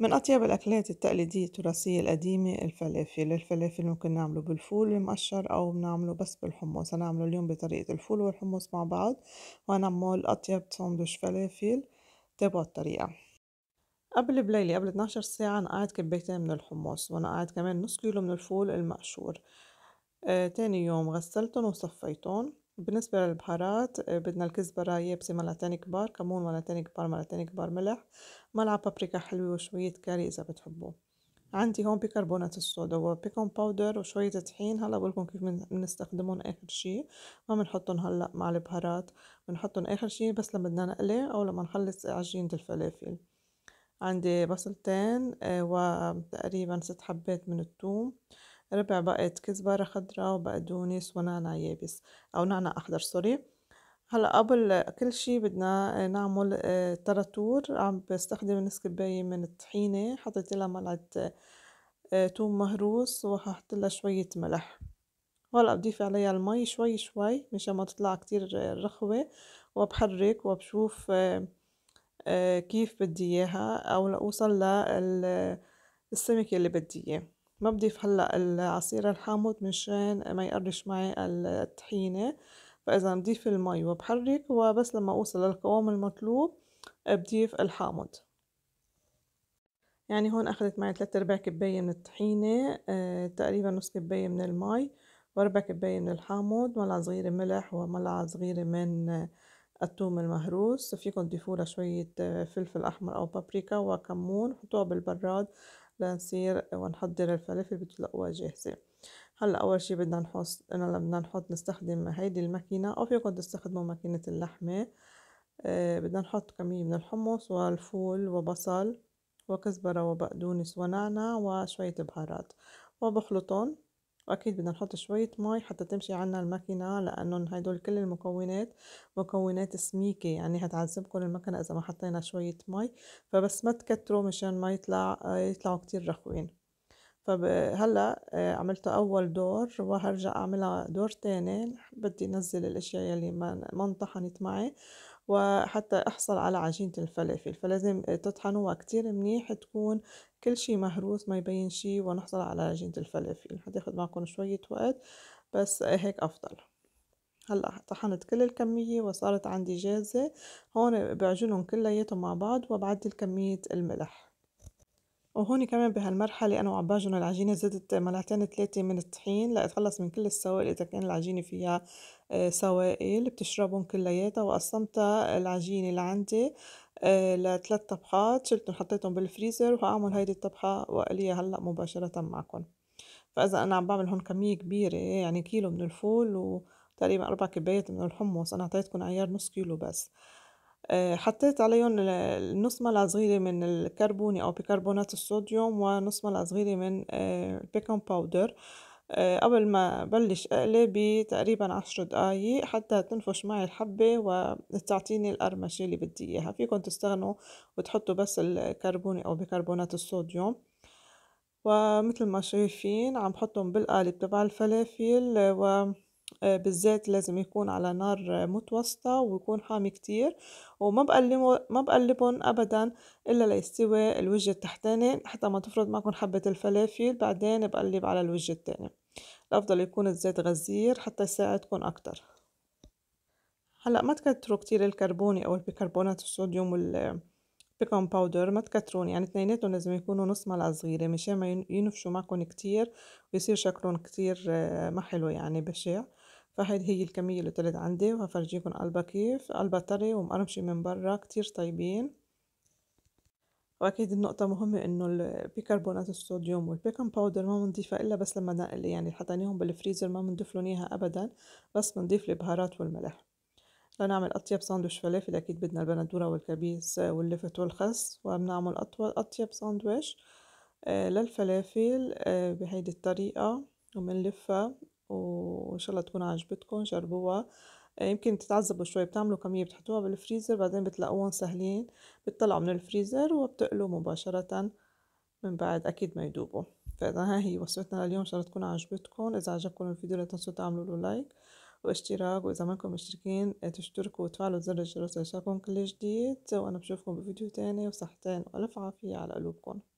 من أطيب الأكلات التقليدية التراثية القديمة الفلافل الفلافل ممكن نعمله بالفول المقشر أو بنعمله بس بالحمص هنعمله اليوم بطريقة الفول والحمص مع بعض وهنعمل أطيب ساندويش فلافل تابعوا الطريقة قبل بليلة قبل 12 ساعة نقعد كبايتين من الحمص ونقعد كمان نص كيلو من الفول المقشور آه تاني يوم غسلتهم وصفيتهم بالنسبة للبهارات آه، بدنا الكزبرة يابسة ملعتين كبار كمون ملعتين كبار ملعتين كبار ملح ملعقة بابريكا حلوة وشوية كاري إذا بتحبوا عندي هون بيكربونات الصودا وبيكون باودر وشوية طحين هلا بقولكم كيف بنستخدمهم آخر شي ما بنحطهم هلا مع البهارات بنحطهم آخر شي بس لما بدنا نقلي أو لما نخلص عجينة الفلافل عندي بصلتين آه، وتقريبا ست حبات من الثوم ربع بقت كزبرة خضراء وبقدونس ونعنع يابس أو نعنع أخضر سوري هلا قبل كل شي بدنا نعمل طرطور آه، عم بستخدم نص كباية من الطحينة حطيت لها ملعقة آه، توم مهروس وهحط لها شوية ملح هلا بضيف عليها المي شوي شوي مشان ما تطلع كتير آه، رخوة وبحرك وبشوف كيف بدي اياها او لاوصل للسمكة اللي بدي اياه ما بضيف هلا العصير الحامض مشان ما يقرش معي الطحينة فإذا بضيف المي وبحرك وبس لما أوصل للقوام المطلوب بضيف الحامض يعني هون أخذت معي 3 أرباع كباية من الطحينة آه، تقريبا نص كباية من المي وربع كباية من الحامض ملعقة صغيرة ملح وملعقة صغيرة من الثوم المهروس فيكم تضيفوا شوية آه، فلفل أحمر أو بابريكا وكمون حطوها بالبراد لنصير ونحضر الفلافل بتلاقوها جاهزة هلا أول شي بدنا نحط أنا بدنا نحط نستخدم هيدي الماكينة أو فيكم تستخدموا ماكينة اللحمة آه، بدنا نحط كمية من الحمص والفول وبصل وكزبرة وبقدونس ونعنع وشوية بهارات وبخلطهم واكيد بدنا نحط شوية مي حتى تمشي عنا الماكينة لانهم هدول كل المكونات مكونات سميكة يعني هتعذبكم المكنة اذا ما حطينا شوية مي فبس ما تكتروا مشان ما يطلع يطلعوا كتير رخوين فهلا آه، عملت اول دور وهرجع اعملها دور تاني بدي انزل الاشياء يلي ما انطحنت معي وحتى أحصل على عجينة الفلافل فلازم تطحنوها كتير منيح تكون كل شي مهروس ما يبين شي ونحصل على عجينة الفلافل حتاخد معكم شوية وقت بس هيك أفضل هلا طحنت كل الكمية وصارت عندي جاهزة هون بعجنهم كلياتهم مع بعض وبعدل كمية الملح وهون كمان بهالمرحلة أنا وعباجن العجينة زدت ملعتين ثلاثة من الطحين لأتخلص من كل السوائل إذا كان العجينة فيها آه، سوائل بتشربهم كلياتها وقسمتها العجينة اللي عندي آه، لثلاث طبخات شلتهم حطيتهم بالفريزر وهعمل هيدي الطبخة وأقليها هلأ مباشرة معكم فإذا أنا عم بعمل هون كمية كبيرة يعني كيلو من الفول وتقريبا أربع كبايات من الحمص أنا أعطيتكم عيار نص كيلو بس آه، حطيت عليهم نص ملعقة صغيرة من الكربوني يعني أو بيكربونات الصوديوم ونص ملعقة صغيرة من البيكنج آه، باودر آه، قبل ما بلش اقلي بتقريبا عشر دقايق حتى تنفش معي الحبة وتعطيني القرمشة اللي بدي اياها فيكم تستغنوا وتحطوا بس الكربوني او بيكربونات الصوديوم ومثل ما شايفين عم بحطهم بالقالب تبع الفلافل و آه، بالزيت لازم يكون على نار متوسطة ويكون حامي كتير وما بقلبه ما بقلبهم أبدا إلا ليستوي الوجه التحتاني حتى ما تفرض معكم حبة الفلافل بعدين بقلب على الوجه التاني الأفضل يكون الزيت غزير حتى يساعدكم أكتر هلا ما تكتروا كتير الكربوني أو البيكربونات الصوديوم وال بيكون باودر ما تكترون يعني اثنيناتهم لازم يكونوا نص ملعقة صغيرة مشان ما ينفشوا معكم كتير ويصير شكلهم كتير آه، ما حلو يعني بشع فهيدي هي الكمية اللي طلعت عندي وهفرجيكم قلبها كيف قلبها طري ومقرمشة من برا كتير طيبين واكيد النقطة مهمة انه البيكربونات الصوديوم والبيكن باودر ما بنضيفها الا بس لما نقل يعني حطانيهم بالفريزر ما بنضيف اياها ابدا بس بنضيف البهارات والملح لنعمل اطيب ساندويش فلافل اكيد بدنا البندورة والكبيس واللفت والخس وبنعمل اطول اطيب ساندويش آه، للفلافل آه، بهيدي الطريقة ومنلفها وان شاء الله تكون عجبتكم جربوها آه، يمكن تتعذبوا شوي بتعملوا كمية بتحطوها بالفريزر بعدين بتلاقوهم سهلين بتطلعوا من الفريزر وبتقلوا مباشرة من بعد أكيد ما يدوبوا فإذا ها هي وصفتنا لليوم إن شاء الله تكون عجبتكم إذا عجبكم الفيديو لا تنسوا تعملوا له لايك واشتراك وإذا ما مشتركين تشتركوا وتفعلوا زر الجرس ليشاركم كل جديد وأنا بشوفكم بفيديو تاني وصحتين وألف عافية على قلوبكم